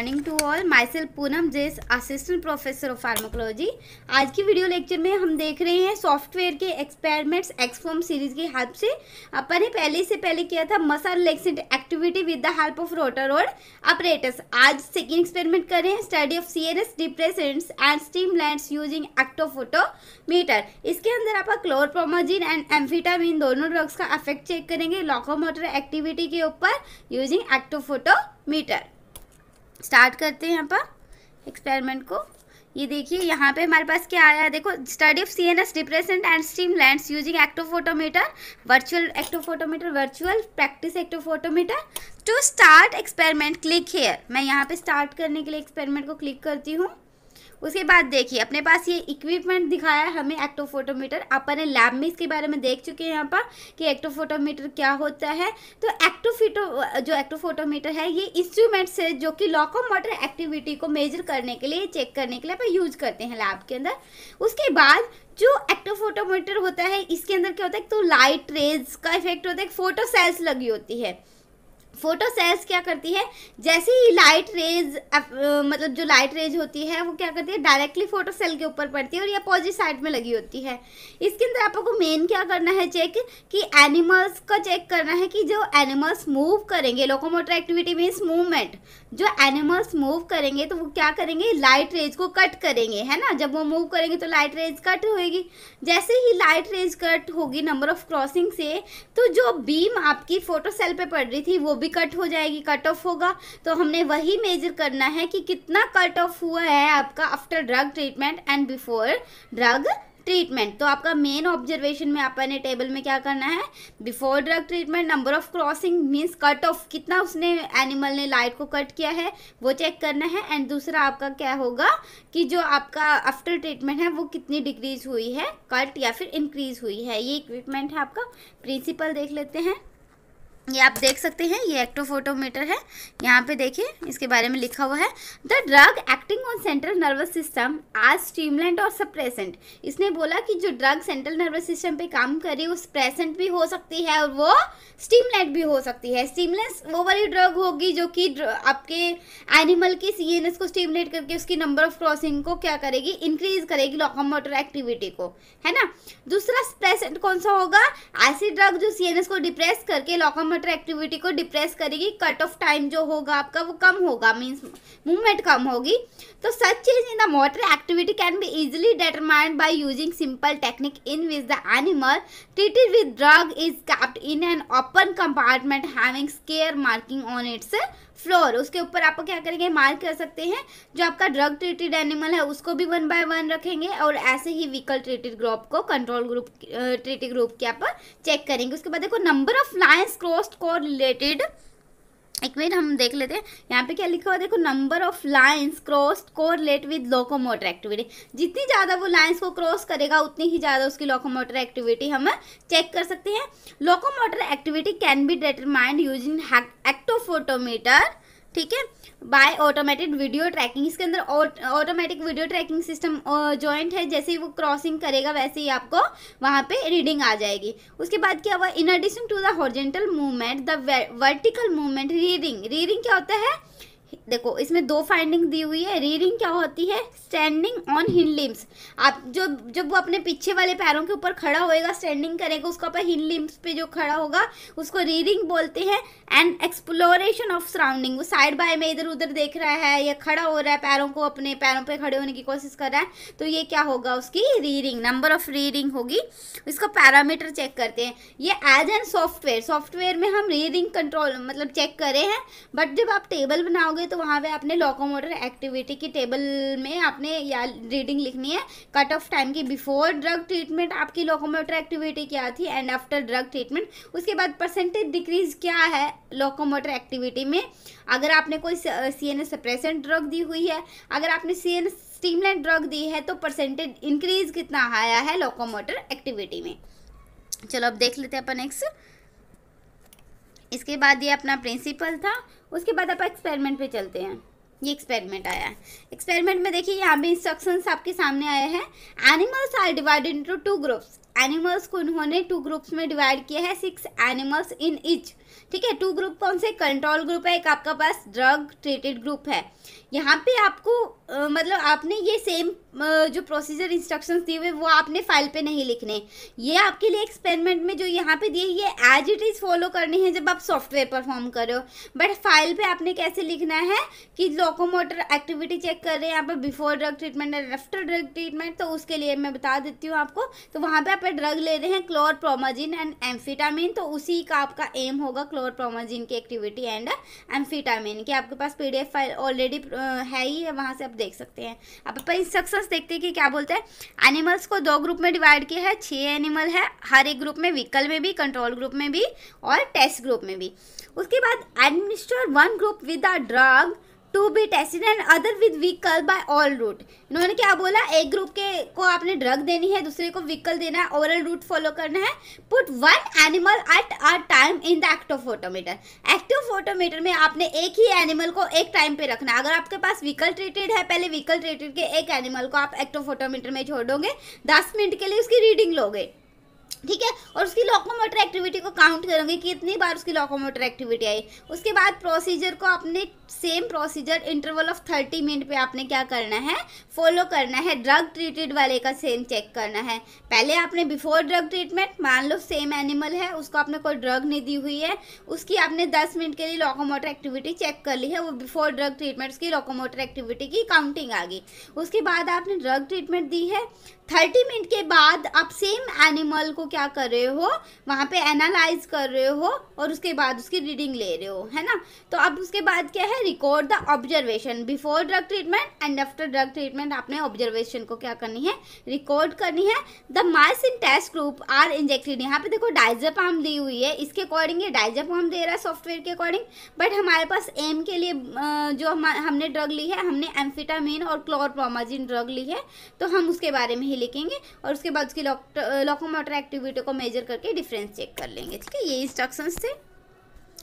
morning to all myself Poonam जेस assistant professor of pharmacology आज की वीडियो लेक्चर में हम देख रहे हैं सॉफ्टवेयर के एक्सपेरिमेंट्स एक्सफॉर्म सीरीज की हेल्प से अपन ने पहले से पहले किया था muscle relaxant activity with the help of rotor और अपरेटस आज सेकेंड एक्सपेरिमेंट कर रहे हैं study of C depressants and steam using actophotometer इसके अंदर आप क्लोरप्रोमोजिन एंड एम्फिटामिन दोनों ड्रग्स का अफेक्ट चेक करेंगे लॉकोमोटर एक्टिविटी के ऊपर यूजिंग एक्टोफोटोमीटर स्टार्ट करते हैं यहाँ पर एक्सपेरिमेंट को ये देखिए यहाँ पे हमारे पास क्या आया है देखो study of C N S depressant and stream land using actophotometer virtual actophotometer virtual practice actophotometer to start experiment click here मैं यहाँ पे स्टार्ट करने के लिए एक्सपेरिमेंट को क्लिक करती हूँ उसके बाद देखिए अपने पास ये इक्विपमेंट दिखाया है हमें एक्टोफोटोमीटर अपने लैब में इसके बारे में देख चुके हैं यहाँ पर कि एक्टोफोटोमीटर क्या होता है तो एक्टोफिटो जो एक्टोफोटोमीटर है ये इंस्ट्रूमेंट से जो कि लॉकोमोटर एक्टिविटी को मेजर करने के लिए चेक करने के लिए आप यूज करते हैं लैब के अंदर उसके बाद जो एक्टोफोटोमीटर होता है इसके अंदर क्या होता है तो लाइट रेज का इफेक्ट होता है फोटो सेल्स लगी होती है फोटो सेल्स क्या करती है जैसे ही लाइट रेज मतलब जो लाइट रेज होती है वो क्या करती है डायरेक्टली फोटो सेल के ऊपर पड़ती है और ये अपोजिट साइड में लगी होती है इसके अंदर आपको मेन क्या करना है चेक कि एनिमल्स का चेक करना है कि जो एनिमल्स मूव करेंगे लोकोमोटर एक्टिविटी मीन्स मूवमेंट जो एनिमल्स मूव करेंगे तो वो क्या करेंगे लाइट रेज को कट करेंगे है ना जब वो मूव करेंगे तो लाइट रेज कट होगी जैसे ही लाइट रेज कट होगी नंबर ऑफ क्रॉसिंग से तो जो बीम आपकी फोटो सेल पर पड़ रही थी वो भी कट हो जाएगी कट ऑफ होगा तो हमने वही मेजर करना है कि कितना कट ऑफ हुआ है आपका after drug treatment and before drug treatment तो आपका मेन ऑब्जर्वेशन में आपने टेबल में क्या करना है before drug treatment number of crossing means cut off कितना उसने एनिमल ने लाइट को कट किया है वो चेक करना है एंड दूसरा आपका क्या होगा कि जो आपका आफ्टर ट्रीटमेंट है वो कितनी डिक्रीज हुई है कट या फिर इंक्रीज हुई है ये इक्विपमेंट है आपका प्रिंसिपल देख लेते हैं ये आप देख सकते हैं ये एक्टोफोटोमीटर है यहाँ पे देखिए इसके बारे में लिखा हुआ है the drug acting on central nervous system आज स्ट्रीमलैंड और सप्रेसेंट इसने बोला कि जो ड्रग सेंट्रल नर्वस सिस्टम पे काम कर रही है वो सप्रेसेंट भी हो सकती है और वो स्टीमलैंड भी हो सकती है स्टीमलेस वो वाली ड्रग होगी जो कि आपके एनिमल के सी को स्टीमलेट करके उसकी नंबर ऑफ क्रॉसिंग को क्या करेगी इंक्रीज करेगी लोकोमोटर एक्टिविटी को है ना दूसरा स्प्रेसेंट कौन सा होगा ऐसी ड्रग जो सी को डिप्रेस करके लोकोमोटर मोटर एक्टिविटी को डिप्रेस करेगी कट ऑफ टाइम जो होगा आपका वो कम होगा मीन्स मूवमेंट कम होगी तो सच चीज in the motor activity can be easily determined by using simple technique in which the animal treated with drug is kept in an open compartment having square marking on its floor उसके ऊपर आप क्या करेंगे mark कर सकते हैं जो आपका ड्रग ट्रीटेड एनिमल है उसको भी वन बाय वन रखेंगे और ऐसे ही व्हीकल ट्रीटेड ग्रुप को कंट्रोल ग्रुप ट्रीटेड ग्रुप के आप चेक करेंगे उसके बाद देखो नंबर ऑफ लाइन्स क्रॉस को रिलेटेड एक मिनट हम देख लेते हैं यहाँ पे क्या लिखा हुआ देखो number of lines correlate with locomotor activity जितनी ज़्यादा वो लाइंस को क्रॉस करेगा उतनी ही ज़्यादा उसकी लोकोमोटर एक्टिविटी हम चेक कर सकते हैं locomotor activity can be determined using actophotometer ठीक है बाय ऑटोमेटिक वीडियो ट्रैकिंग इसके अंदर automatic video tracking system joint है जैसे ही वो क्रॉसिंग करेगा वैसे ही आपको वहाँ पे रीडिंग आ जाएगी उसके बाद क्या हुआ in addition to the horizontal movement the vertical movement reading reading क्या होता है देखो इसमें दो फाइंडिंग दी हुई है रीरिंग क्या होती है स्टैंडिंग ऑन हिंड लिम्स आप जो जब वो अपने पीछे वाले पैरों के ऊपर खड़ा होएगा स्टैंडिंग करेगा उसका पर हिंड लिम्स पे जो खड़ा होगा उसको रीरिंग बोलते हैं एंड एक्सप्लोरेशन ऑफ सराउंडिंग वो साइड बाय में इधर उधर देख रहा है या खड़ा हो रहा है पैरों को अपने पैरों पर खड़े होने की कोशिश कर रहा है तो ये क्या होगा उसकी रीरिंग नंबर ऑफ रीरिंग होगी इसका पैरामीटर चेक करते हैं ये एज एन सॉफ्टवेयर सॉफ्टवेयर में हम रीरिंग कंट्रोल मतलब चेक करे हैं बट जब आप टेबल बनाओगे जाओगे तो वहाँ पे आपने लोकोमोटर एक्टिविटी की टेबल में आपने या रीडिंग लिखनी है कट ऑफ टाइम की बिफोर ड्रग ट्रीटमेंट आपकी लोकोमोटर एक्टिविटी क्या थी एंड आफ्टर ड्रग ट्रीटमेंट उसके बाद परसेंटेज डिक्रीज क्या है लोकोमोटर एक्टिविटी में अगर आपने कोई सी एन सप्रेसेंट ड्रग दी हुई है अगर आपने सी एन स्टीमलेंट ड्रग दी है तो परसेंटेज इंक्रीज कितना आया है लोकोमोटर एक्टिविटी में चलो अब देख लेते हैं अपन नेक्स्ट इसके बाद ये अपना प्रिंसिपल था उसके बाद आप एक्सपेरिमेंट पे चलते हैं ये एक्सपेरिमेंट आया है एक्सपेरिमेंट में देखिए यहाँ भी इंस्ट्रक्शंस आपके सामने आए हैं animals are divide into two groups animals को उन्होंने टू ग्रुप्स में डिवाइड किया है सिक्स एनिमल्स इन इच ठीक है टू ग्रुप कौन से कंट्रोल ग्रुप है एक आपका पास ड्रग ट्रीटेड ग्रुप है यहाँ पे आपको आ, मतलब आपने ये सेम आ, जो प्रोसीजर इंस्ट्रक्शंस दिए हुए वो आपने फाइल पे नहीं लिखने ये आपके लिए एक्सपेरिमेंट में जो यहाँ पे दिए ये एज इट इज़ फॉलो करने हैं जब आप सॉफ्टवेयर परफॉर्म कर रहे हो बट फाइल पे आपने कैसे लिखना है कि लोकोमोटर एक्टिविटी चेक कर रहे हैं यहाँ पर before drug treatment and after drug treatment तो उसके लिए मैं बता देती हूँ आपको तो वहाँ पर आप ड्रग ले रहे हैं क्लोर प्रोमाजिन एंड एम्फिटामिन तो उसी का आपका एम होगा होगा प्रोमोजिन की एक्टिविटी एंड एम्फीटामिन की आपके पास पी फाइल ऑलरेडी है ही है वहाँ से आप देख सकते हैं आप अपन इंस्ट्रक्शंस देखते हैं कि क्या बोलते हैं एनिमल्स को दो ग्रुप में डिवाइड किया है छः एनिमल है हर एक ग्रुप में व्हीकल में भी कंट्रोल ग्रुप में भी और टेस्ट ग्रुप में भी उसके बाद administer one group with the drug to be tested and other with vehicle by oral route इन्होंने क्या बोला एक ग्रुप के को आपने ड्रग देनी है दूसरे को व्हीकल देना है ओवरऑल रूट फॉलो करना है put one animal at a time in the active photometer active photometer में आपने एक ही एनिमल को एक टाइम पे रखना है अगर आपके पास व्हीकल ट्रीटेड है पहले व्हीकल ट्रीटेड के एक एनिमल को आप एक्टिव फोटोमीटर में छोड़ोगे दस मिनट के लिए उसकी रीडिंग लोगे ठीक है और उसकी लोकोमोटर एक्टिविटी को काउंट करोगे कि इतनी बार उसकी लोकोमोटर एक्टिविटी आई उसके बाद प्रोसीजर को अपने same procedure interval of thirty minute पे आपने क्या करना है फॉलो करना है ड्रग ट्रीटेड वाले का सेम चेक करना है पहले आपने बिफोर ड्रग ट्रीटमेंट मान लो सेम एनिमल है उसको आपने कोई ड्रग नहीं दी हुई है उसकी आपने दस मिनट के लिए लोकोमोटर एक्टिविटी चेक कर ली है वो बिफोर ड्रग ट्रीटमेंट उसकी लोकोमोटर एक्टिविटी की काउंटिंग आ गई उसके बाद आपने ड्रग ट्रीटमेंट दी है थर्टी मिनट के बाद आप सेम एनिमल को क्या कर रहे हो वहाँ पे एनालाइज कर रहे हो और उसके बाद उसकी रीडिंग ले रहे हो है ना तो अब उसके बाद क्या है record the observation before drug treatment and after drug treatment आपने ऑब्जर्वेशन को क्या करनी है रिकॉर्ड करनी है the mice in test group are injected यहाँ पे देखो डाइजापाम दी हुई है इसके अकॉर्डिंग ये डाइजापाम दे रहा है सॉफ्टवेयर के अकॉर्डिंग बट हमारे पास एम के लिए जो हम, हमने ड्रग ली है हमने एम्फिटामिन और क्लोरप्रोमाजिन ड्रग ली है तो हम उसके बारे में ही ही लिखेंगे और उसके बाद उसकी लॉकोमोटर एक्टिविटी को मेजर करके डिफरेंस चेक कर लेंगे ठीक है ये इंस्ट्रक्शंस थे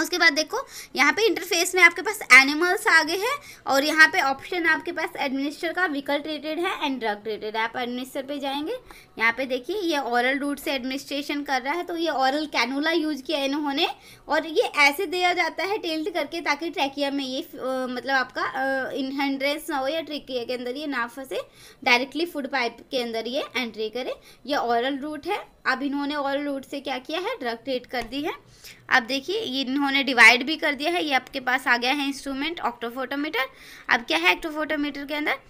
उसके बाद देखो यहाँ पे इंटरफेस में आपके पास एनिमल्स आ गए हैं और यहाँ पे ऑप्शन आपके पास एडमिनिस्टर का विकल्ट रेटेड है एंड ड्रग रेटेड आप एडमिनिस्टर पे जाएंगे यहाँ पे देखिए ये ओरल रूट से एडमिनिस्ट्रेशन कर रहा है तो ये ओरल कैनूला यूज किया इन्होंने और ये ऐसे दिया जाता है टेल्ट करके ताकि ट्रैकिया में ये आ, मतलब आपका इनहेंड्रेंस ना हो या ट्रेकिया के अंदर ये ना फंसे डायरेक्टली फूड पाइप के अंदर ये एंट्री करे ये ऑरल रूट है अब इन्होंने ऑल रूट से क्या किया है ड्रग ट्रेड कर दी है अब देखिए इन्होंने डिवाइड भी कर दिया है ये आपके पास आ गया है इंस्ट्रूमेंट ऑक्टोफोटोमीटर अब क्या है एक्टोफोटोमीटर के अंदर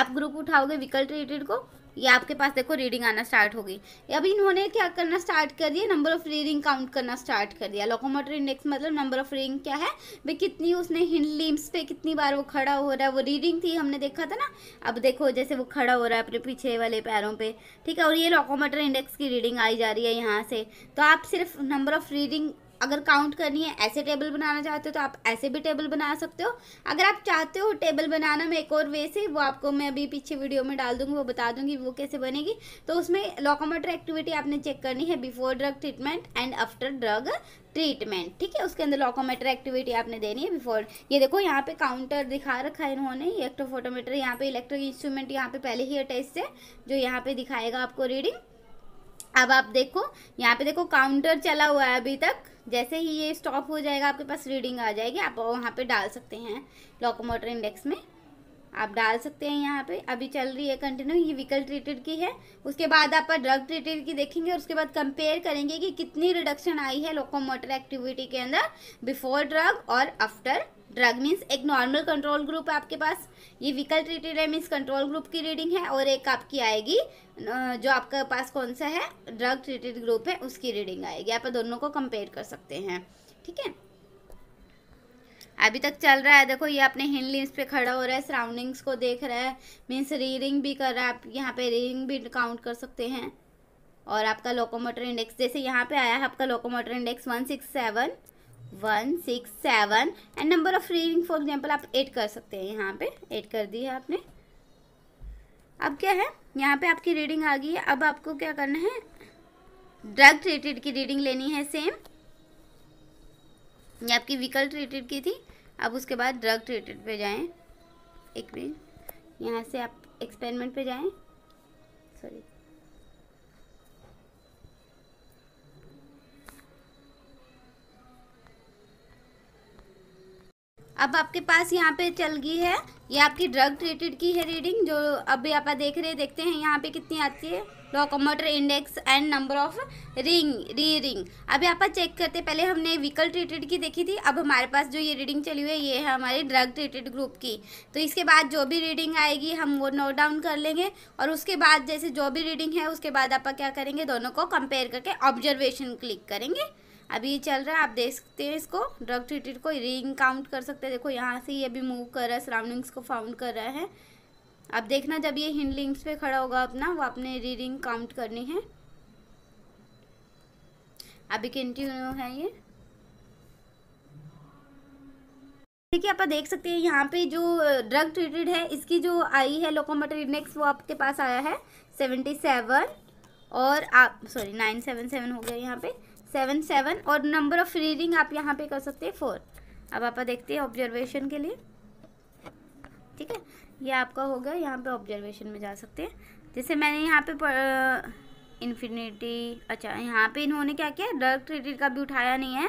आप ग्रुप उठाओगे विकल्प ट्रेटेड को ये आपके पास देखो रीडिंग आना स्टार्ट होगी अभी इन्होंने क्या करना स्टार्ट कर दिया नंबर ऑफ रीडिंग काउंट करना स्टार्ट कर दिया लोकोमोटर इंडेक्स मतलब नंबर ऑफ रीडिंग क्या है भाई कितनी उसने हिंड लिम्स पे कितनी बार वो खड़ा हो रहा है वो रीडिंग थी हमने देखा था ना अब देखो जैसे वो खड़ा हो रहा है अपने पीछे वाले पैरों पर ठीक है और ये लोकोमोटर इंडेक्स की रीडिंग आई जा रही है यहाँ से तो आप सिर्फ नंबर ऑफ रीडिंग अगर काउंट करनी है ऐसे टेबल बनाना चाहते हो तो आप ऐसे भी टेबल बना सकते हो अगर आप चाहते हो टेबल बनाना में एक और वे से वो आपको मैं अभी पीछे वीडियो में डाल दूंगी वो बता दूंगी वो कैसे बनेगी तो उसमें लोकोमोटर एक्टिविटी आपने चेक करनी है before drug treatment and after drug treatment ठीक है उसके अंदर लोकोमीटर एक्टिविटी आपने देनी है बिफोर ये देखो यहाँ पे काउंटर दिखा रखा है इन्होंने इलेक्ट्रोफोटोमीटर यहाँ पे इलेक्ट्रिक इंस्ट्रूमेंट यहाँ पे पहले ही अटैच है जो यहाँ पे दिखाएगा आपको रीडिंग अब आप देखो यहाँ पे देखो काउंटर चला हुआ है अभी तक जैसे ही ये स्टॉप हो जाएगा आपके पास रीडिंग आ जाएगी आप वहाँ पे डाल सकते हैं लोकोमोटर इंडेक्स में आप डाल सकते हैं यहाँ पे अभी चल रही है कंटिन्यू ये व्हीकल ट्रीटेड की है उसके बाद आप ड्रग ट्रीटेड की देखेंगे और उसके बाद कंपेयर करेंगे कि कितनी रिडक्शन आई है लोकोमोटर एक्टिविटी के अंदर बिफोर ड्रग और आफ्टर ड्रग मीन्स एक नॉर्मल कंट्रोल ग्रुप है आपके पास ये विकल ट्रीटेड है मीन्स कंट्रोल ग्रुप की रीडिंग है और एक आपकी आएगी जो आपके पास कौन सा है ड्रग ट्रीटेड ग्रुप है उसकी रीडिंग आएगी आप दोनों को कंपेयर कर सकते हैं ठीक है अभी तक चल रहा है देखो ये अपने हिल लिम्स पे खड़ा हो रहा है सराउंडिंग्स को देख रहा है मीन्स रीडिंग भी कर रहा है आप यहाँ पे रीडिंग भी काउंट कर सकते हैं और आपका लोकोमोटर इंडेक्स जैसे यहाँ पे आया है आपका locomotor index one six seven one six seven and number of reading for example आप एड कर सकते हैं यहाँ पे एड कर दी है आपने अब क्या है यहाँ पे आपकी रीडिंग आ गई है अब आपको क्या करना है ड्रग ट्रीटेड की रीडिंग लेनी है सेम ये आपकी व्हीकल ट्रीटेड की थी अब उसके बाद ड्रग ट्रीटेड पे जाएं एक मिनट यहाँ से आप एक्सपेरिमेंट पे जाएं अब आपके पास यहाँ पे चल गई है ये आपकी ड्रग ट्रीटेड की है रीडिंग जो अभी आप देख रहे देखते हैं यहाँ पे कितनी आती है locomotor index and number of ring rearing अभी आप चेक करते पहले हमने व्हीकल ट्रीटेड की देखी थी अब हमारे पास जो ये रीडिंग चली हुई है ये है हमारी ड्रग ट्रीटेड ग्रुप की तो इसके बाद जो भी रीडिंग आएगी हम वो नोट डाउन कर लेंगे और उसके बाद जैसे जो भी रीडिंग है उसके बाद आप क्या करेंगे दोनों को कंपेयर करके ऑब्जर्वेशन क्लिक करेंगे अभी ये चल रहा है आप देख सकते हैं इसको ड्रग ट्रीटेड को रिंग काउंट कर सकते हैं देखो यहाँ से ये अभी मूव कर रहा है सराउंडिंग्स को फाउंड कर रहा है अब देखना जब ये हिंड लिंक्स पे खड़ा होगा अपना वो आपने री रिंग काउंट करनी है अभी कंटिन्यू है ये देखिए आप देख सकते हैं यहाँ पे जो ड्रग ट्रीटेड है इसकी जो आई है लोकोमोटर इंडेक्स वो आपके पास आया है सेवेंटी सेवन और आप सॉरी नाइन सेवन सेवन हो गया यहाँ पे सेवन सेवन और नंबर ऑफ रीडिंग आप यहाँ पे कर सकते हैं फोर अब आप देखते हैं ऑब्जर्वेशन के लिए ठीक है ये आपका होगा यहाँ पे ऑब्जर्वेशन में जा सकते हैं जैसे मैंने यहाँ पे इन्फिनिटी अच्छा यहाँ पे इन्होंने क्या किया ड्रग ट्रीटेड का भी उठाया नहीं है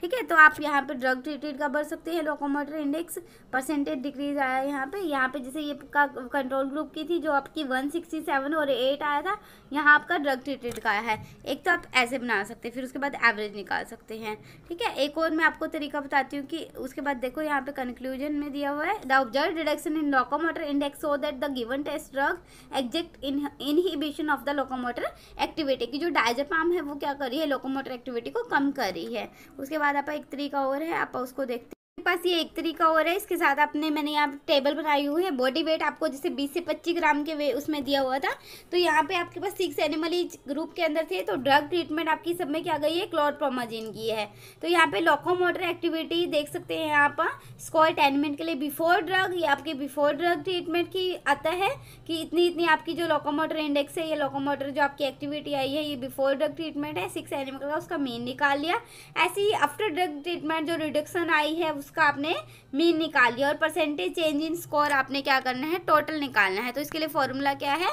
ठीक है तो आप यहाँ पे ड्रग ट्रीटेड का भर सकते हैं लोकोमोटर इंडेक्स परसेंटेज डिक्रीज आया यहाँ पे यहाँ पे जैसे ये का कंट्रोल ग्रुप की थी जो आपकी 167 और 8 आया था यहाँ आपका ड्रग ट्रीटेड का आया है एक तो आप ऐसे बना सकते हैं फिर उसके बाद एवरेज निकाल सकते हैं ठीक है एक और मैं आपको तरीका बताती हूँ कि उसके बाद देखो यहाँ पे कंक्लूजन में दिया हुआ है the observe deduction in locomotor index so that the given test drug exact inhibition of the locomotor activity की जो फार्म है वो क्या कर रही है लोकोमोटर एक्टिविटी को कम कर रही है उसके बाद आप एक तरीका और है आप उसको देखते पास ये एक तरीका और है इसके साथ आपने मैंने यहाँ टेबल बनाई हुई है बॉडी वेट आपको जैसे 20 से 25 ग्राम के वे उसमें दिया हुआ था तो यहाँ पे आपके पास सिक्स एनिमल इज ग्रुप के अंदर थे तो ड्रग ट्रीटमेंट आपकी सब में क्या गई है क्लोरप्रोमाजिन की है तो यहाँ पे लोकोमोटर एक्टिविटी देख सकते हैं यहाँ पर स्कॉट एनिमेंट के लिए बिफोर ड्रग ये आपके बिफोर ड्रग ट्रीटमेंट की आता है कि इतनी इतनी आपकी जो लोकोमोटर इंडेक्स है ये लोकोमोटर जो आपकी एक्टिविटी आई है ये बिफोर ड्रग ट्रीटमेंट है सिक्स एनिमल का उसका मेन निकाल लिया ऐसे ही आफ्टर ड्रग ट्रीटमेंट जो रिडक्शन आई है उसका आपने मीन निकाल लिया और परसेंटेज चेंज इन स्कोर आपने क्या करना है टोटल निकालना है तो इसके लिए फॉर्मूला क्या है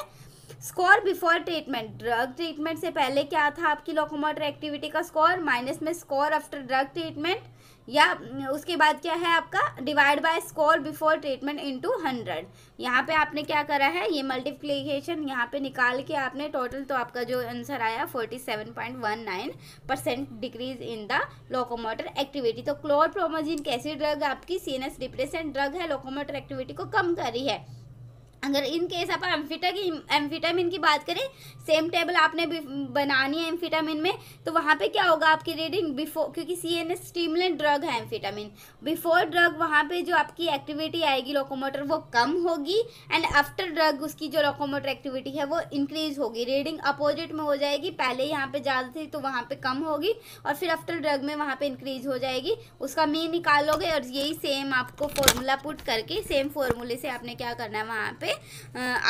score before treatment drug treatment से पहले क्या था आपकी लोकोमोटर एक्टिविटी का स्कोर माइनस में स्कोर आफ्टर ड्रग ट्रीटमेंट या उसके बाद क्या है आपका divide by score before treatment into hundred यहाँ पे आपने क्या करा है ये मल्टीप्लीकेशन यहाँ पे निकाल के आपने टोटल तो आपका जो आंसर आया forty seven point one nine percent decrease in the locomotor activity तो क्लोर प्रोमोजिन कैसी ड्रग आपकी सीनस डिप्रेशन ड्रग है लोकोमोटर एक्टिविटी को कम करी है अगर इन केस आप एम्फिटा की एम्फिटामिन की बात करें सेम टेबल आपने बनानी है एम्फिटामिन में तो वहाँ पे क्या होगा आपकी रीडिंग बिफोर क्योंकि C N S stimulant drug है एम्फिटामिन बिफोर ड्रग वहाँ पे जो आपकी एक्टिविटी आएगी लोकोमोटर वो कम होगी एंड आफ्टर ड्रग उसकी जो लोकोमोटर एक्टिविटी है वो इंक्रीज होगी रीडिंग अपोजिट में हो जाएगी पहले यहाँ पर ज़्यादा थी तो वहाँ पर कम होगी और फिर आफ्टर ड्रग में वहाँ पर इंक्रीज हो जाएगी उसका मीन निकालोगे और यही सेम आपको फॉर्मूला पुट करके सेम फॉर्मूले से आपने क्या करना है वहाँ पर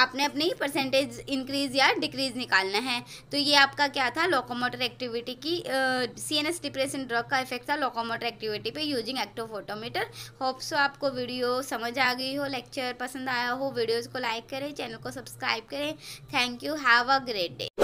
आपने अपनी परसेंटेज इंक्रीज या डिक्रीज निकालना है तो ये आपका क्या था लोकोमोटर एक्टिविटी की C N S depression drug का इफेक्ट था लोकोमोटर एक्टिविटी पे यूजिंग एक्टोफोटोमीटर होप्स आपको वीडियो समझ आ गई हो लेक्चर पसंद आया हो वीडियोज़ को लाइक करें चैनल को सब्सक्राइब करें thank you have a great day